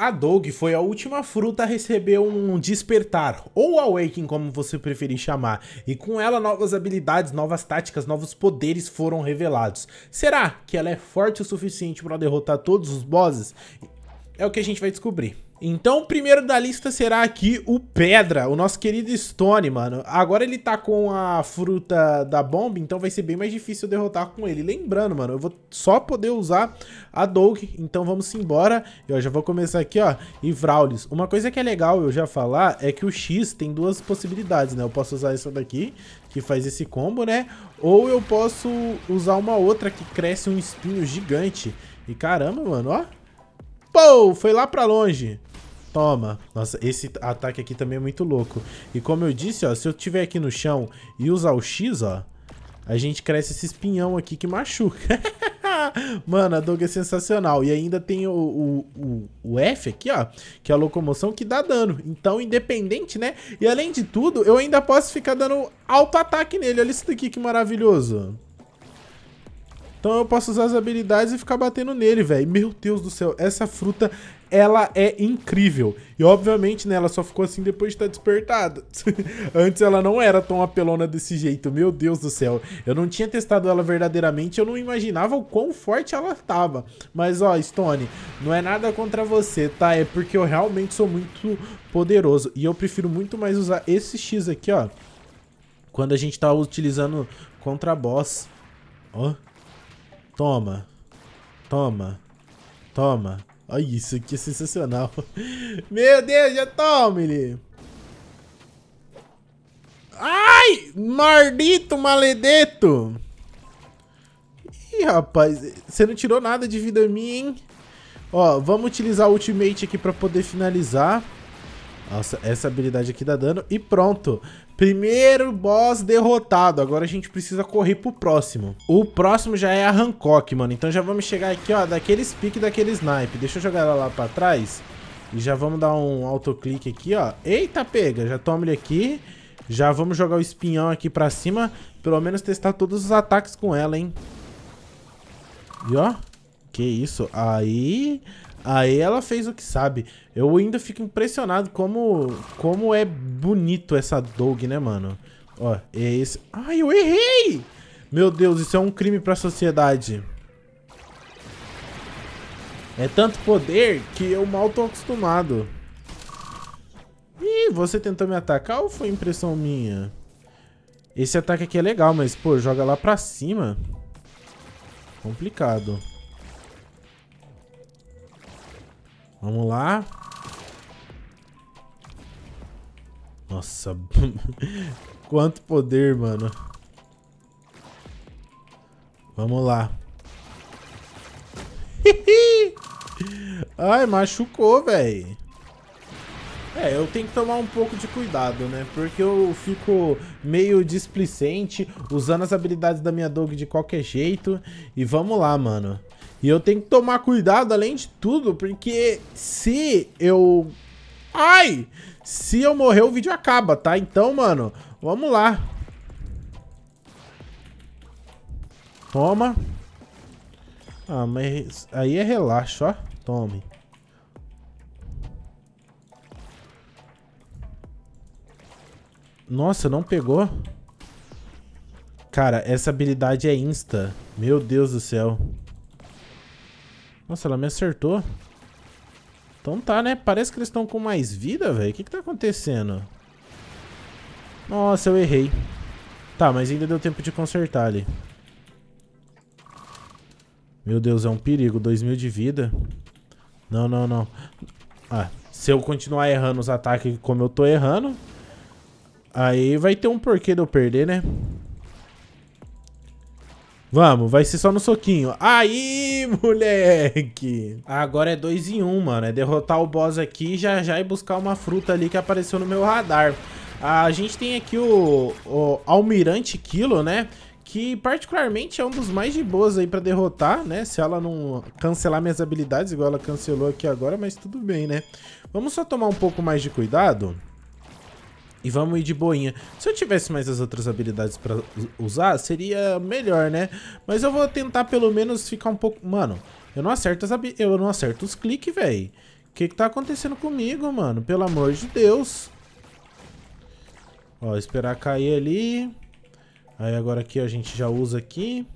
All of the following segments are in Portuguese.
A Dog foi a última fruta a receber um despertar, ou awakening como você preferir chamar, e com ela novas habilidades, novas táticas, novos poderes foram revelados. Será que ela é forte o suficiente para derrotar todos os bosses? É o que a gente vai descobrir. Então o primeiro da lista será aqui o Pedra, o nosso querido Stone, mano. Agora ele tá com a fruta da bomba, então vai ser bem mais difícil derrotar com ele. Lembrando, mano, eu vou só poder usar a Doug, então vamos embora. Eu já vou começar aqui, ó, e Vraulis. Uma coisa que é legal eu já falar é que o X tem duas possibilidades, né? Eu posso usar essa daqui, que faz esse combo, né? Ou eu posso usar uma outra que cresce um espinho gigante. E caramba, mano, ó. Pô, foi lá pra longe. Toma. Nossa, esse ataque aqui também é muito louco. E como eu disse, ó, se eu tiver aqui no chão e usar o X, ó, a gente cresce esse espinhão aqui que machuca. Mano, a Doug é sensacional. E ainda tem o, o, o, o, F aqui, ó, que é a locomoção que dá dano. Então, independente, né? E além de tudo, eu ainda posso ficar dando alto ataque nele. Olha isso daqui, que maravilhoso. Então eu posso usar as habilidades e ficar batendo nele, velho. Meu Deus do céu, essa fruta ela é incrível. E obviamente, né, ela só ficou assim depois de estar tá despertada. Antes ela não era tão apelona desse jeito, meu Deus do céu. Eu não tinha testado ela verdadeiramente, eu não imaginava o quão forte ela tava. Mas ó, Stone, não é nada contra você, tá? É porque eu realmente sou muito poderoso. E eu prefiro muito mais usar esse X aqui, ó. Quando a gente tá utilizando contra boss. Ó. Toma. Toma. Toma. Olha isso aqui, é sensacional. Meu Deus, já tome ele. Ai, maldito maledeto. Ih, rapaz, você não tirou nada de vida minha, hein? Ó, vamos utilizar o ultimate aqui pra poder finalizar. Nossa, essa habilidade aqui dá dano. E pronto. Primeiro boss derrotado. Agora a gente precisa correr pro próximo. O próximo já é a Hancock, mano. Então já vamos chegar aqui, ó, daqueles pique daquele snipe. Deixa eu jogar ela lá pra trás. E já vamos dar um autoclique aqui, ó. Eita, pega. Já toma ele aqui. Já vamos jogar o espinhão aqui pra cima. Pelo menos testar todos os ataques com ela, hein. E ó. Que isso. Aí. Aí ela fez o que sabe. Eu ainda fico impressionado como, como é bonito essa Dog, né, mano? Ó, é esse... Ai, eu errei! Meu Deus, isso é um crime pra sociedade. É tanto poder que eu mal tô acostumado. Ih, você tentou me atacar ou foi impressão minha? Esse ataque aqui é legal, mas, pô, joga lá pra cima. Complicado. Vamos lá. Nossa, quanto poder, mano. Vamos lá. Ai, machucou, velho. É, eu tenho que tomar um pouco de cuidado, né? Porque eu fico meio displicente, usando as habilidades da minha Dog de qualquer jeito. E vamos lá, mano. E eu tenho que tomar cuidado além de tudo, porque se eu... Ai! Se eu morrer, o vídeo acaba, tá? Então, mano, vamos lá. Toma. Ah, mas aí é relaxo, ó. Tome. Nossa, não pegou. Cara, essa habilidade é insta. Meu Deus do céu. Nossa, ela me acertou. Então tá, né? Parece que eles estão com mais vida, velho. O que que tá acontecendo? Nossa, eu errei. Tá, mas ainda deu tempo de consertar ali. Meu Deus, é um perigo. 2 mil de vida. Não, não, não. Ah, se eu continuar errando os ataques como eu tô errando, aí vai ter um porquê de eu perder, né? Vamos, vai ser só no soquinho. Aí, moleque! Agora é dois em um, mano. É derrotar o boss aqui já já e buscar uma fruta ali que apareceu no meu radar. A gente tem aqui o, o Almirante Kilo, né? que particularmente é um dos mais de boas aí pra derrotar, né? Se ela não cancelar minhas habilidades, igual ela cancelou aqui agora, mas tudo bem, né? Vamos só tomar um pouco mais de cuidado. E vamos ir de boinha. Se eu tivesse mais as outras habilidades pra usar, seria melhor, né? Mas eu vou tentar pelo menos ficar um pouco... Mano, eu não acerto, as hab... eu não acerto os cliques, velho. O que que tá acontecendo comigo, mano? Pelo amor de Deus. Ó, esperar cair ali. Aí agora aqui a gente já usa aqui.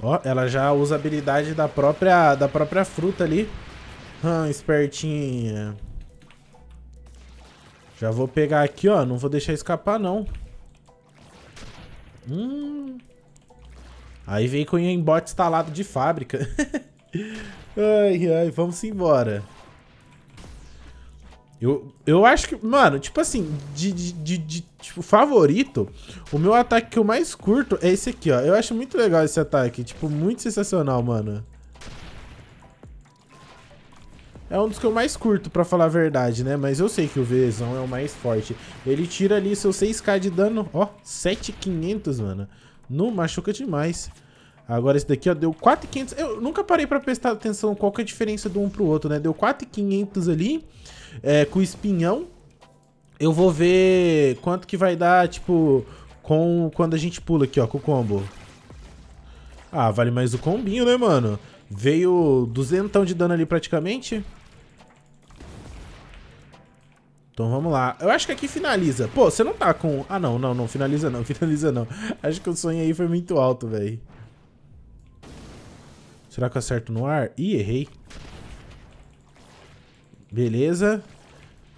Ó, ela já usa a habilidade da própria, da própria fruta ali. Hum, espertinha. Já vou pegar aqui, ó. Não vou deixar escapar, não. Hum. Aí veio com o embote instalado de fábrica. ai, ai, vamos embora. Eu, eu acho que, mano, tipo assim, de, de, de, de tipo, favorito, o meu ataque que eu mais curto é esse aqui, ó. Eu acho muito legal esse ataque, tipo, muito sensacional, mano é um dos que eu mais curto, pra falar a verdade, né? Mas eu sei que o Vezão é o mais forte. Ele tira ali seu 6k de dano, ó, 7,500, mano. Não machuca demais. Agora esse daqui, ó, deu 4,500. Eu nunca parei pra prestar atenção qual que é a diferença do um pro outro, né? Deu 4,500 ali, é, com espinhão. Eu vou ver quanto que vai dar, tipo, com quando a gente pula aqui, ó, com o combo. Ah, vale mais o combinho, né, mano? Veio duzentão de dano ali praticamente. Então vamos lá. Eu acho que aqui finaliza. Pô, você não tá com... Ah, não, não, não. Finaliza não, finaliza não. Acho que o sonho aí foi muito alto, velho. Será que eu acerto no ar? Ih, errei. Beleza.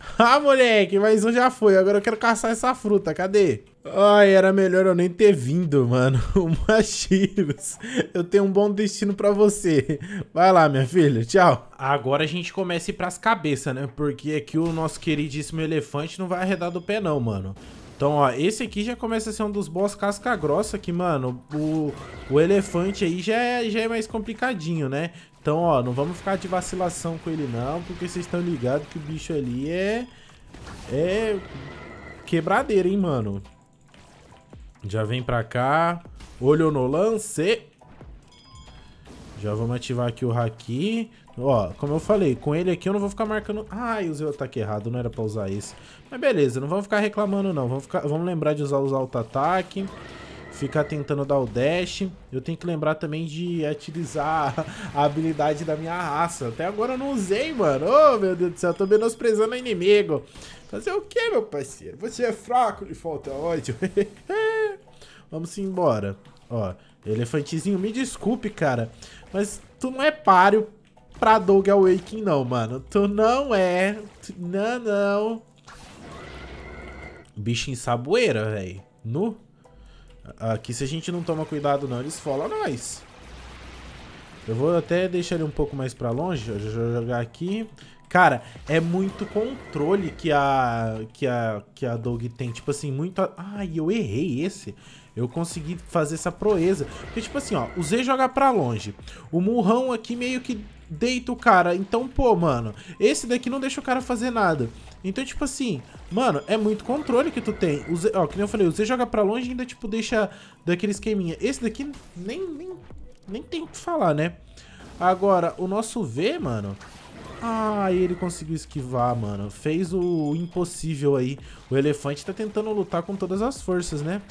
Ah, moleque, mas um já foi. Agora eu quero caçar essa fruta. Cadê? Ai, era melhor eu nem ter vindo, mano. Uma Chiros. Eu tenho um bom destino para você. Vai lá, minha filha. Tchau. Agora a gente começa a ir pras cabeças, né? Porque aqui o nosso queridíssimo elefante não vai arredar do pé, não, mano. Então, ó, esse aqui já começa a ser um dos boss casca grossa que, mano, o, o elefante aí já é, já é mais complicadinho, né? Então, ó, não vamos ficar de vacilação com ele não, porque vocês estão ligados que o bicho ali é... É... Quebradeira, hein, mano. Já vem pra cá. Olho no lance. Já vamos ativar aqui o Haki. Ó, como eu falei, com ele aqui eu não vou ficar marcando... Ai, usei o ataque errado, não era pra usar esse. Mas beleza, não vamos ficar reclamando não. Vamos, ficar... vamos lembrar de usar, os auto-ataque ficar tentando dar o dash. Eu tenho que lembrar também de utilizar a habilidade da minha raça. Até agora eu não usei, mano. Oh, meu Deus do céu, eu tô menosprezando o inimigo. Fazer o que, meu parceiro? Você é fraco, de falta ódio. Vamos embora. Ó, elefantezinho, me desculpe, cara. Mas tu não é páreo pra Dog Awakening, não, mano. Tu não é. Tu, não, não. Bicho em saboeira, velho. Nu. Aqui, se a gente não toma cuidado não, eles falam nós. Eu vou até deixar ele um pouco mais pra longe. Eu vou jogar aqui. Cara, é muito controle que a, que a, que a Dog tem. Tipo assim, muito... Ai, eu errei esse. Eu consegui fazer essa proeza. Porque, tipo assim, ó, o Z joga pra longe. O Murrão aqui meio que deita o cara. Então, pô, mano, esse daqui não deixa o cara fazer nada. Então, tipo assim, mano, é muito controle que tu tem. O Z, ó, que nem eu falei, o Z joga pra longe e ainda, tipo, deixa daquele esqueminha. Esse daqui nem, nem, nem tem o que falar, né? Agora, o nosso V, mano... Ah, ele conseguiu esquivar, mano. Fez o impossível aí. O elefante tá tentando lutar com todas as forças, né?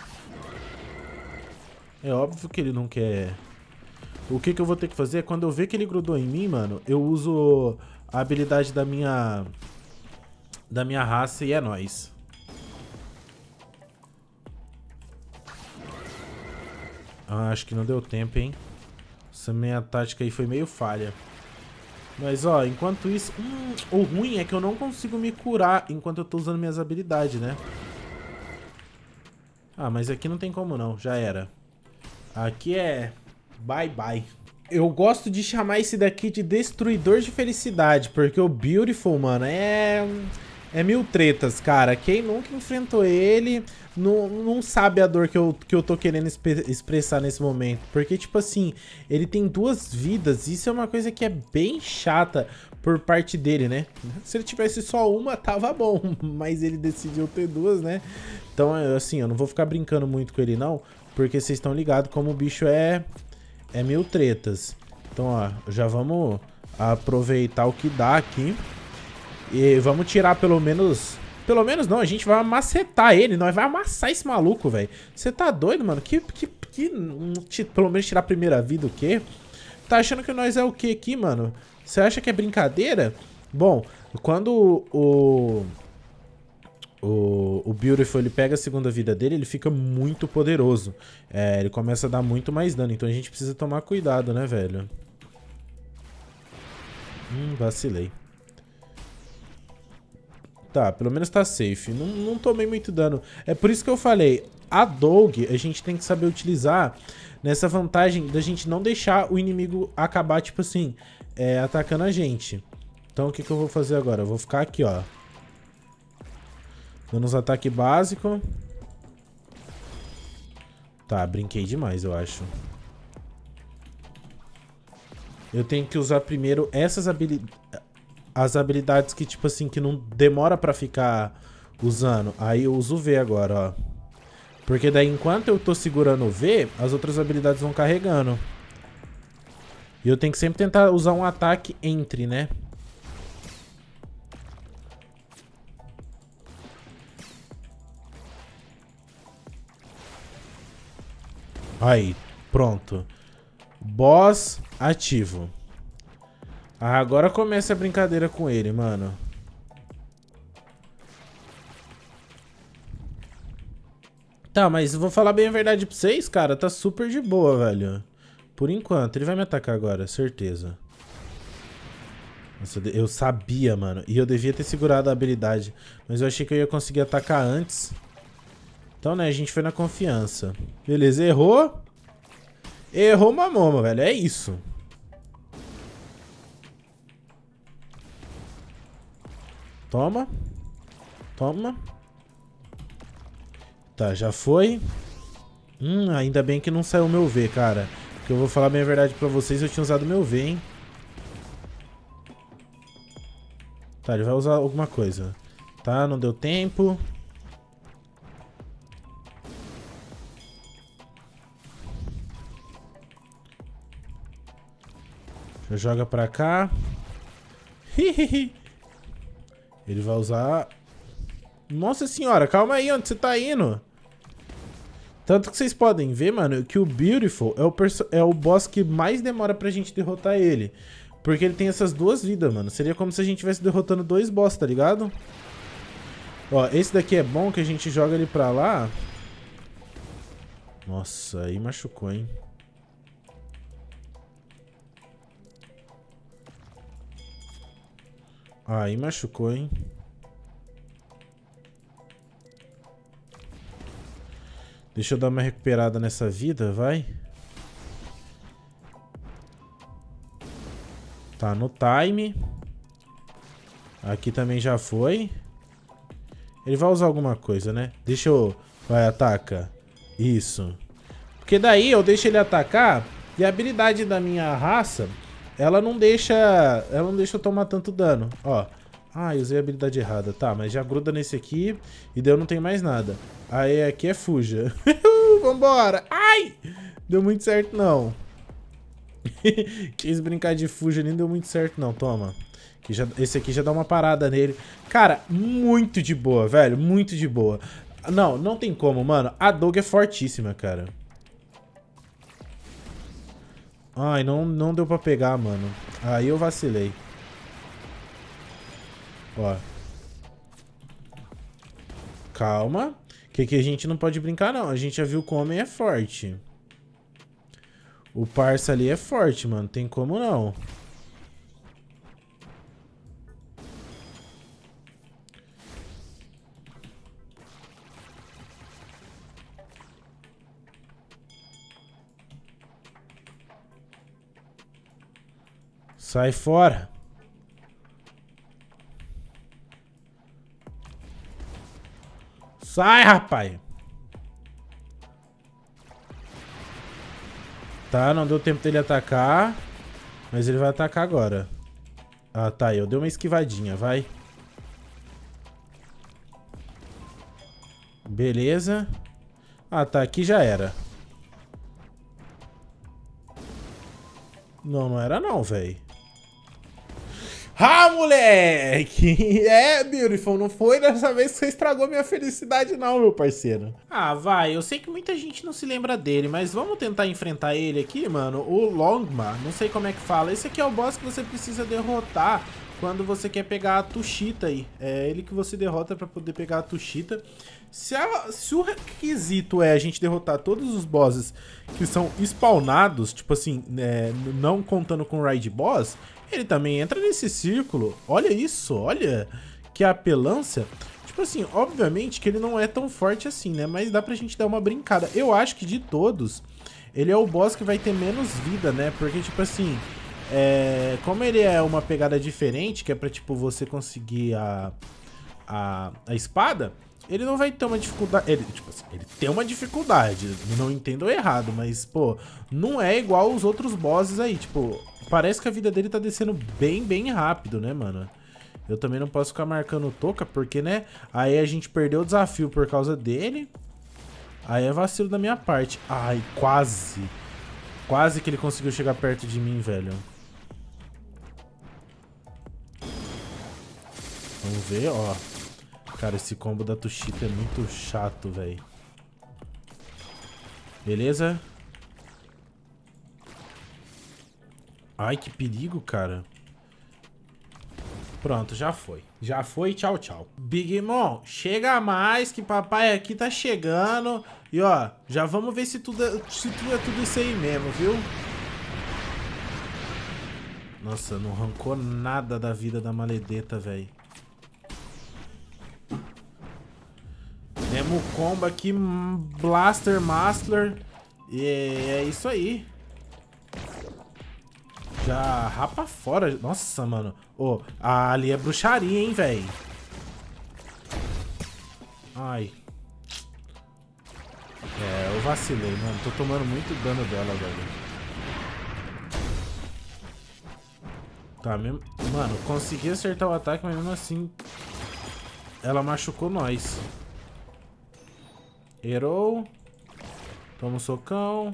É óbvio que ele não quer o que, que eu vou ter que fazer é quando eu ver que ele grudou em mim, mano, eu uso a habilidade da minha... Da minha raça e é nóis. Ah, acho que não deu tempo, hein? Essa minha tática aí foi meio falha. Mas, ó, enquanto isso... Hum, o ruim é que eu não consigo me curar enquanto eu tô usando minhas habilidades, né? Ah, mas aqui não tem como não. Já era. Aqui é... Bye, bye. Eu gosto de chamar esse daqui de Destruidor de Felicidade, porque o Beautiful, mano, é... É mil tretas, cara. Quem nunca enfrentou ele não, não sabe a dor que eu, que eu tô querendo expressar nesse momento. Porque, tipo assim, ele tem duas vidas. Isso é uma coisa que é bem chata por parte dele, né? Se ele tivesse só uma, tava bom. Mas ele decidiu ter duas, né? Então, assim, eu não vou ficar brincando muito com ele, não. Porque vocês estão ligados como o bicho é é mil tretas. Então, ó, já vamos aproveitar o que dá aqui. E vamos tirar pelo menos... Pelo menos não, a gente vai macetar ele. Nós vai amassar esse maluco, velho. Você tá doido, mano? Que, que, que... Pelo menos tirar a primeira vida o quê? Tá achando que nós é o quê aqui, mano? Você acha que é brincadeira? Bom, quando o... O, o Beautiful, ele pega a segunda vida dele, ele fica muito poderoso. É, ele começa a dar muito mais dano, então a gente precisa tomar cuidado, né, velho? Hum, vacilei. Tá, pelo menos tá safe. Não, não tomei muito dano. É por isso que eu falei, a Dog a gente tem que saber utilizar nessa vantagem da gente não deixar o inimigo acabar, tipo assim, é, atacando a gente. Então o que, que eu vou fazer agora? Eu vou ficar aqui, ó. Danos ataque básico. Tá, brinquei demais, eu acho. Eu tenho que usar primeiro essas habilidades... As habilidades que, tipo assim, que não demora pra ficar usando. Aí eu uso o V agora, ó. Porque daí, enquanto eu tô segurando o V, as outras habilidades vão carregando. E eu tenho que sempre tentar usar um ataque entre, né? Aí, pronto. Boss ativo. Ah, agora começa a brincadeira com ele, mano. Tá, mas vou falar bem a verdade pra vocês, cara. Tá super de boa, velho. Por enquanto. Ele vai me atacar agora, certeza. Nossa, eu sabia, mano. E eu devia ter segurado a habilidade. Mas eu achei que eu ia conseguir atacar antes. Então, né, a gente foi na confiança. Beleza, errou. Errou uma velho. É isso. Toma. Toma. Tá, já foi. Hum, ainda bem que não saiu meu V, cara. Porque eu vou falar bem a verdade pra vocês, eu tinha usado meu V, hein. Tá, ele vai usar alguma coisa. Tá, não deu tempo. Já joga pra cá. Ele vai usar... Nossa senhora, calma aí onde você tá indo. Tanto que vocês podem ver, mano, que o Beautiful é o, é o boss que mais demora pra gente derrotar ele. Porque ele tem essas duas vidas, mano. Seria como se a gente estivesse derrotando dois boss, tá ligado? Ó, esse daqui é bom que a gente joga ele pra lá. Nossa, aí machucou, hein? Aí machucou, hein? Deixa eu dar uma recuperada nessa vida, vai. Tá no time. Aqui também já foi. Ele vai usar alguma coisa, né? Deixa eu... Vai, ataca. Isso. Porque daí eu deixo ele atacar e a habilidade da minha raça ela não deixa... Ela não deixa eu tomar tanto dano. Ó. Ah, usei a habilidade errada. Tá, mas já gruda nesse aqui. E daí eu não tenho mais nada. Aí aqui é fuja. Vambora. Ai! Deu muito certo, não. Quis brincar de fuja, nem deu muito certo, não. Toma. Que já, esse aqui já dá uma parada nele. Cara, muito de boa, velho. Muito de boa. Não, não tem como, mano. A dog é fortíssima, cara. Ai, não, não deu pra pegar, mano. Aí eu vacilei. Ó. Calma. Que aqui a gente não pode brincar, não. A gente já viu que o homem é forte. O parça ali é forte, mano. Tem como não. Não. Sai fora. Sai, rapaz. Tá, não deu tempo dele atacar. Mas ele vai atacar agora. Ah, tá. Eu dei uma esquivadinha, vai. Beleza. Ah, tá. Aqui já era. Não, não era não, velho. Ah, moleque! É, Beautiful, não foi dessa vez que você estragou minha felicidade não, meu parceiro. Ah, vai, eu sei que muita gente não se lembra dele, mas vamos tentar enfrentar ele aqui, mano? O Longma, não sei como é que fala. Esse aqui é o boss que você precisa derrotar quando você quer pegar a Tushita aí. É ele que você derrota pra poder pegar a Tushita. Se, a, se o requisito é a gente derrotar todos os bosses que são spawnados, tipo assim, é, não contando com o Raid Boss ele também entra nesse círculo. Olha isso, olha que apelância. Tipo assim, obviamente que ele não é tão forte assim, né? Mas dá pra gente dar uma brincada. Eu acho que de todos, ele é o boss que vai ter menos vida, né? Porque, tipo assim, é... como ele é uma pegada diferente, que é pra, tipo, você conseguir a, a, a espada, ele não vai ter uma dificuldade. Ele, tipo assim, ele tem uma dificuldade. Não entendo errado, mas, pô, não é igual os outros bosses aí. Tipo, Parece que a vida dele tá descendo bem, bem rápido, né, mano? Eu também não posso ficar marcando toca, porque, né? Aí a gente perdeu o desafio por causa dele. Aí é vacilo da minha parte. Ai, quase. Quase que ele conseguiu chegar perto de mim, velho. Vamos ver, ó. Cara, esse combo da Tushita é muito chato, velho. Beleza? Ai, que perigo, cara. Pronto, já foi. Já foi, tchau, tchau. Big Mom, chega mais que papai aqui tá chegando. E ó, já vamos ver se tudo, é, se tudo é tudo isso aí mesmo, viu? Nossa, não arrancou nada da vida da maledeta, velho. Temos combo aqui, hum, Blaster, Master. E é, é isso aí. Já rapa fora. Nossa, mano. Ô, oh, ali é bruxaria, hein, velho. Ai. É, eu vacilei, mano. Tô tomando muito dano dela, velho. Tá, mesmo... Mano, consegui acertar o ataque, mas mesmo assim... Ela machucou nós. Herou. Toma um socão.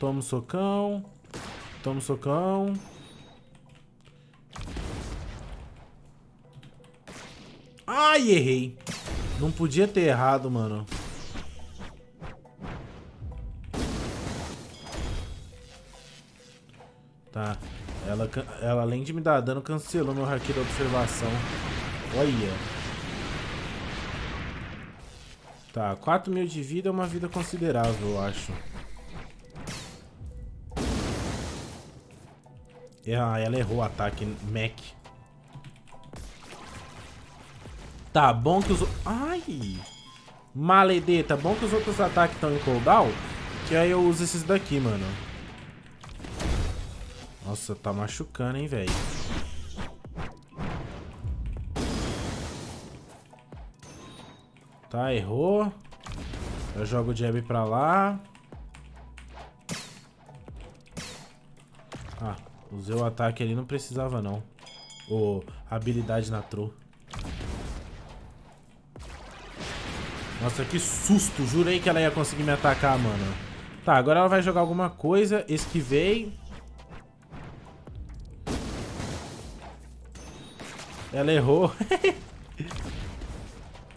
Toma um socão. Toma um socão. Ai, errei. Não podia ter errado, mano. Tá. Ela, ela, além de me dar dano, cancelou meu haki da observação. Olha. Tá, 4 mil de vida é uma vida considerável, eu acho. Ah, ela errou o ataque, Mac. Tá bom que os... Ai! Maledeta, tá bom que os outros ataques estão em cooldown, que aí eu uso esses daqui, mano. Nossa, tá machucando, hein, velho. Tá, errou. Eu jogo o jab pra lá. Usei o ataque ali, não precisava não. Ou habilidade na tro. Nossa, que susto. Jurei que ela ia conseguir me atacar, mano. Tá, agora ela vai jogar alguma coisa. Esquivei. Ela errou.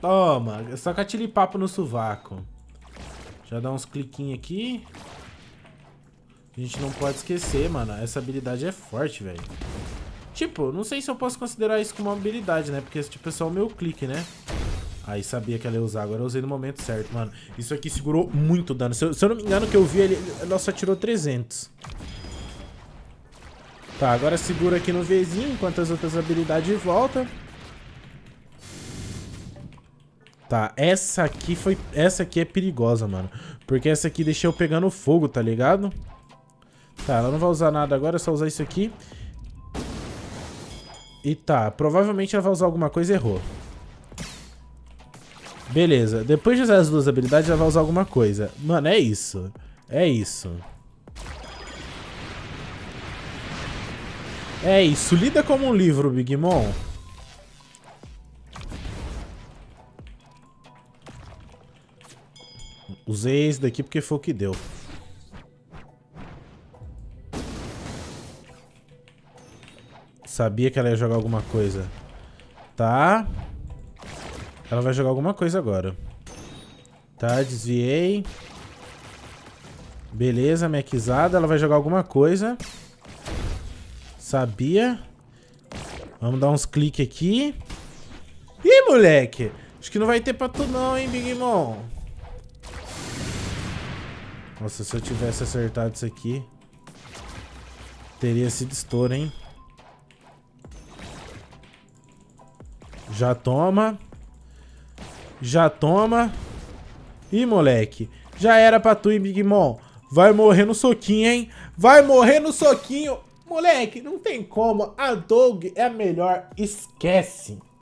Toma, é só catilipapo no sovaco. Já dá uns cliquinhos aqui. A gente não pode esquecer, mano. Essa habilidade é forte, velho. Tipo, não sei se eu posso considerar isso como uma habilidade, né? Porque, tipo, é só o meu clique, né? Aí sabia que ela ia usar. Agora eu usei no momento certo, mano. Isso aqui segurou muito dano. Se eu, se eu não me engano, que eu vi, ele, ela só tirou 300. Tá, agora segura aqui no Vzinho, enquanto as outras habilidades voltam. Tá, essa aqui foi... Essa aqui é perigosa, mano. Porque essa aqui deixou eu pegando fogo, tá ligado? Tá, ela não vai usar nada agora, é só usar isso aqui. E tá, provavelmente ela vai usar alguma coisa e errou. Beleza, depois de usar as duas habilidades, ela vai usar alguma coisa. Mano, é isso. É isso. É isso, lida como um livro, Big Mom. Usei esse daqui porque foi o que deu. Sabia que ela ia jogar alguma coisa. Tá. Ela vai jogar alguma coisa agora. Tá, desviei. Beleza, mequizada. Ela vai jogar alguma coisa. Sabia. Vamos dar uns cliques aqui. Ih, moleque. Acho que não vai ter pra tu não, hein, Big Mom. Nossa, se eu tivesse acertado isso aqui... Teria sido estouro, hein? Já toma. Já toma. Ih, moleque. Já era pra tu, hein, Big Mom. Vai morrer no soquinho, hein? Vai morrer no soquinho. Moleque, não tem como. A Dog é a melhor. Esquece.